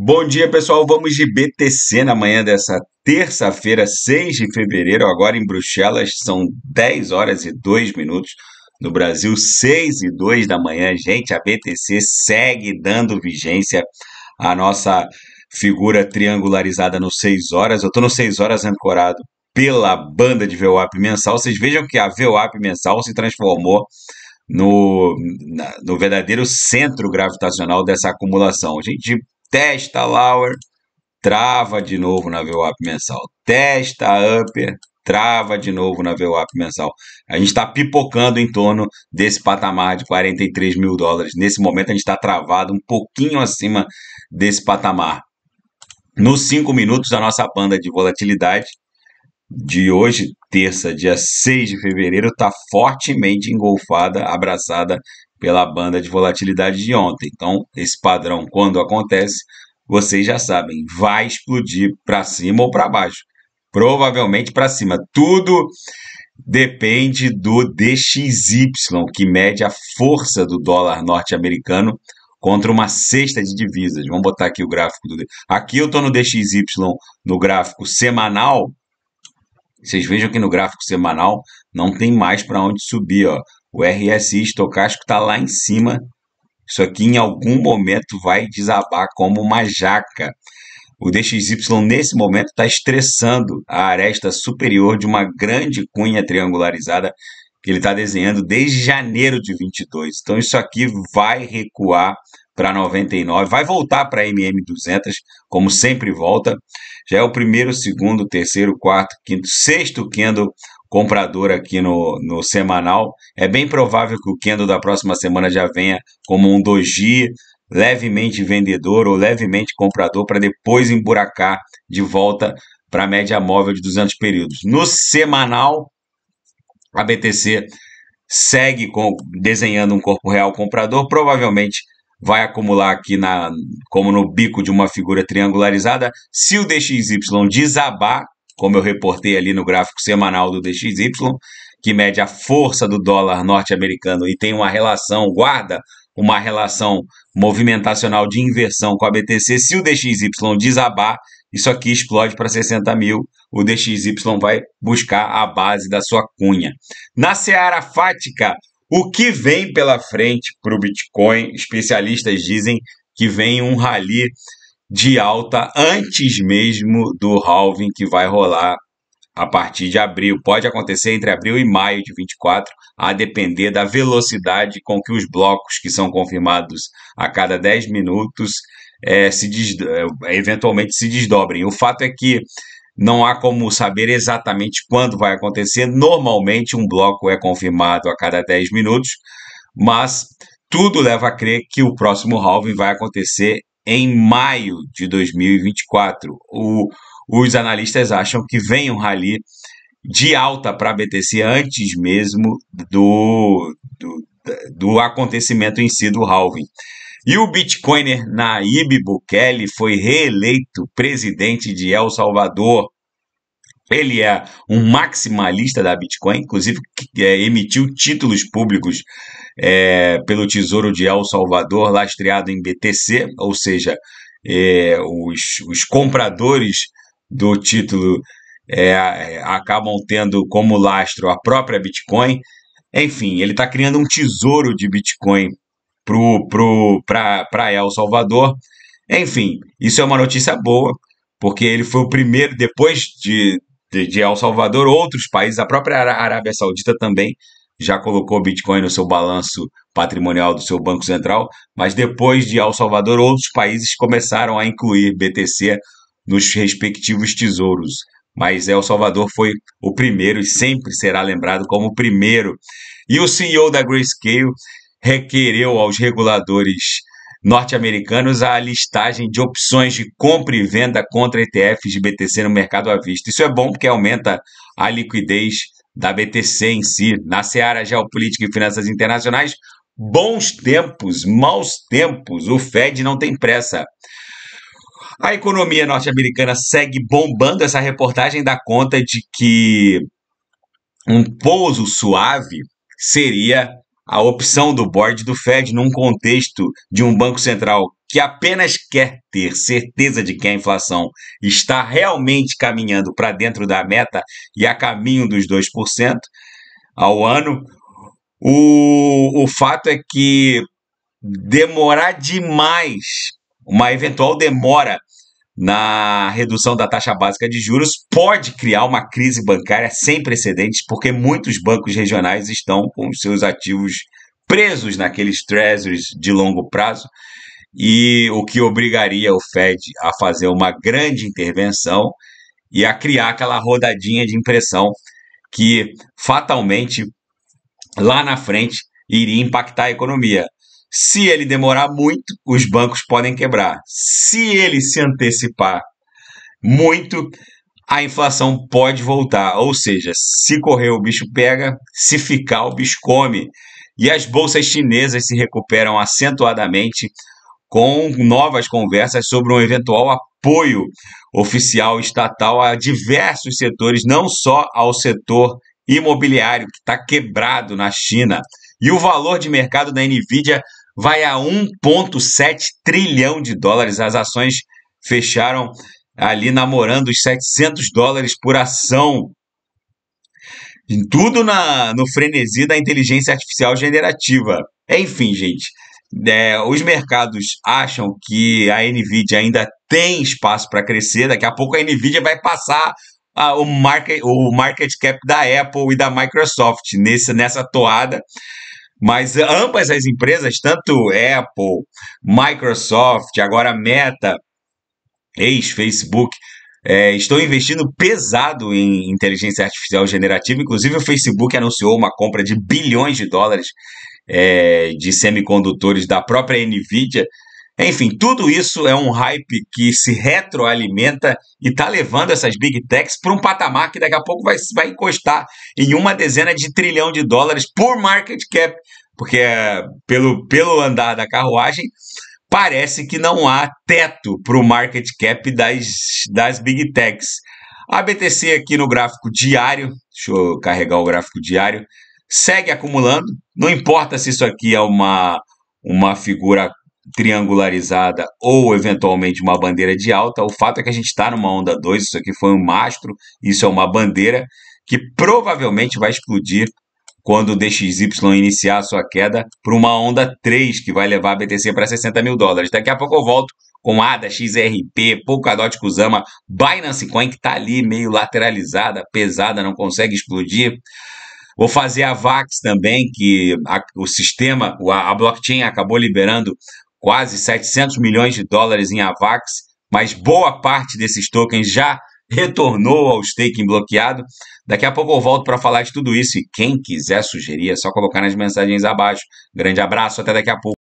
Bom dia, pessoal. Vamos de BTC na manhã dessa terça-feira, 6 de fevereiro, agora em Bruxelas, são 10 horas e 2 minutos. No Brasil, 6 e 2 da manhã. Gente, a BTC segue dando vigência à nossa figura triangularizada no 6 horas. Eu estou no 6 horas ancorado pela banda de VWAP mensal. Vocês vejam que a VWAP mensal se transformou no, no verdadeiro centro gravitacional dessa acumulação. A gente testa lower, trava de novo na VWAP mensal, testa upper, trava de novo na VWAP mensal. A gente está pipocando em torno desse patamar de 43 mil dólares. Nesse momento a gente está travado um pouquinho acima desse patamar. Nos 5 minutos, a nossa banda de volatilidade de hoje, terça, dia 6 de fevereiro, está fortemente engolfada, abraçada pela banda de volatilidade de ontem. Então, esse padrão, quando acontece, vocês já sabem, vai explodir para cima ou para baixo. Provavelmente para cima. Tudo depende do DXY, que mede a força do dólar norte-americano contra uma cesta de divisas. Vamos botar aqui o gráfico do. Aqui eu estou no DXY no gráfico semanal. Vocês vejam que no gráfico semanal não tem mais para onde subir. Ó. O RSI estocástico está lá em cima. Isso aqui em algum momento vai desabar como uma jaca. O DXY nesse momento está estressando a aresta superior de uma grande cunha triangularizada que ele está desenhando desde janeiro de 22. Então isso aqui vai recuar para 99, vai voltar para MM200, como sempre volta. Já é o primeiro, segundo, terceiro, quarto, quinto, sexto candle comprador aqui no, no semanal. É bem provável que o Kendo da próxima semana já venha como um doji levemente vendedor ou levemente comprador para depois emburacar de volta para a média móvel de 200 períodos. No semanal, a BTC segue com, desenhando um corpo real comprador, provavelmente vai acumular aqui na como no bico de uma figura triangularizada. Se o DXY desabar, como eu reportei ali no gráfico semanal do DXY, que mede a força do dólar norte-americano e tem uma relação, guarda uma relação movimentacional de inversão com a BTC. Se o DXY desabar, isso aqui explode para 60 mil, o DXY vai buscar a base da sua cunha. Na seara fática, o que vem pela frente para o Bitcoin? Especialistas dizem que vem um rally de alta antes mesmo do halving que vai rolar a partir de abril. Pode acontecer entre abril e maio de 24, a depender da velocidade com que os blocos que são confirmados a cada 10 minutos é, se é, eventualmente se desdobrem. O fato é que não há como saber exatamente quando vai acontecer. Normalmente, um bloco é confirmado a cada 10 minutos, mas tudo leva a crer que o próximo halving vai acontecer em maio de 2024. O, os analistas acham que vem um rally de alta para a BTC antes mesmo do, do, do, acontecimento em si do halving. E o Bitcoiner Naib Bukele foi reeleito presidente de El Salvador. Ele é um maximalista da Bitcoin, inclusive é, emitiu títulos públicos é, pelo Tesouro de El Salvador, lastreado em BTC, ou seja, é, os, os compradores do título é, acabam tendo como lastro a própria Bitcoin. Enfim, ele está criando um tesouro de Bitcoin para pro, pro, El Salvador. Enfim, isso é uma notícia boa, porque ele foi o primeiro, depois de, de, de El Salvador, outros países, a própria Arábia Saudita também já colocou Bitcoin no seu balanço patrimonial do seu Banco Central, mas depois de El Salvador, outros países começaram a incluir BTC nos respectivos tesouros. Mas El Salvador foi o primeiro e sempre será lembrado como o primeiro. E o CEO da Grayscale requereu aos reguladores norte-americanos a listagem de opções de compra e venda contra ETFs de BTC no mercado à vista. Isso é bom porque aumenta a liquidez da BTC em si, na seara geopolítica e finanças internacionais, bons tempos, maus tempos, o Fed não tem pressa. A economia norte-americana segue bombando essa reportagem dá conta de que um pouso suave seria a opção do board do Fed num contexto de um Banco Central que apenas quer ter certeza de que a inflação está realmente caminhando para dentro da meta e a caminho dos 2% ao ano, o, o fato é que demorar demais, uma eventual demora na redução da taxa básica de juros pode criar uma crise bancária sem precedentes, porque muitos bancos regionais estão com seus ativos presos naqueles treasuries de longo prazo, e o que obrigaria o Fed a fazer uma grande intervenção e a criar aquela rodadinha de impressão que fatalmente lá na frente iria impactar a economia. Se ele demorar muito, os bancos podem quebrar. Se ele se antecipar muito, a inflação pode voltar. Ou seja, se correr, o bicho pega, se ficar, o bicho come. E as bolsas chinesas se recuperam acentuadamente com novas conversas sobre um eventual apoio oficial estatal a diversos setores, não só ao setor imobiliário, que está quebrado na China. E o valor de mercado da Nvidia vai a 1,7 trilhão de dólares. As ações fecharam ali namorando os 700 dólares por ação. tudo na, no frenesi da inteligência artificial generativa. Enfim, gente, é, os mercados acham que a Nvidia ainda tem espaço para crescer. Daqui a pouco a Nvidia vai passar a, ah, o, market, o market cap da Apple e da Microsoft nesse, nessa toada. Mas ambas as empresas, tanto Apple, Microsoft, agora Meta, ex-Facebook, é, estão investindo pesado em inteligência artificial generativa. Inclusive, o Facebook anunciou uma compra de bilhões de dólares é, de semicondutores da própria Nvidia enfim, tudo isso é um hype que se retroalimenta e está levando essas big techs para um patamar que daqui a pouco vai, vai encostar em uma dezena de trilhão de dólares por market cap, porque eh, pelo, pelo andar da carruagem parece que não há teto para o market cap das, das big techs. A BTC aqui no gráfico diário, deixa eu carregar o gráfico diário, segue acumulando. Não importa se isso aqui é uma, uma figura triangularizada ou eventualmente uma bandeira de alta. O fato é que a gente está numa onda 2, isso aqui foi um mastro, isso é uma bandeira que provavelmente vai explodir quando o DXY iniciar a sua queda para uma onda 3 que vai levar a BTC para 60 mil dólares. Daqui a pouco eu volto com ADA, XRP, Polkadot, Kusama, Binance Coin que está ali meio lateralizada, pesada, não consegue explodir. Vou fazer a VAX também, que a, o sistema, a, a blockchain acabou liberando quase 700 milhões de dólares em AVAX, mas boa parte desses tokens já retornou ao staking bloqueado. Daqui a pouco eu volto para falar de tudo isso e quem quiser sugerir é só colocar nas mensagens abaixo. Grande abraço, até daqui a pouco.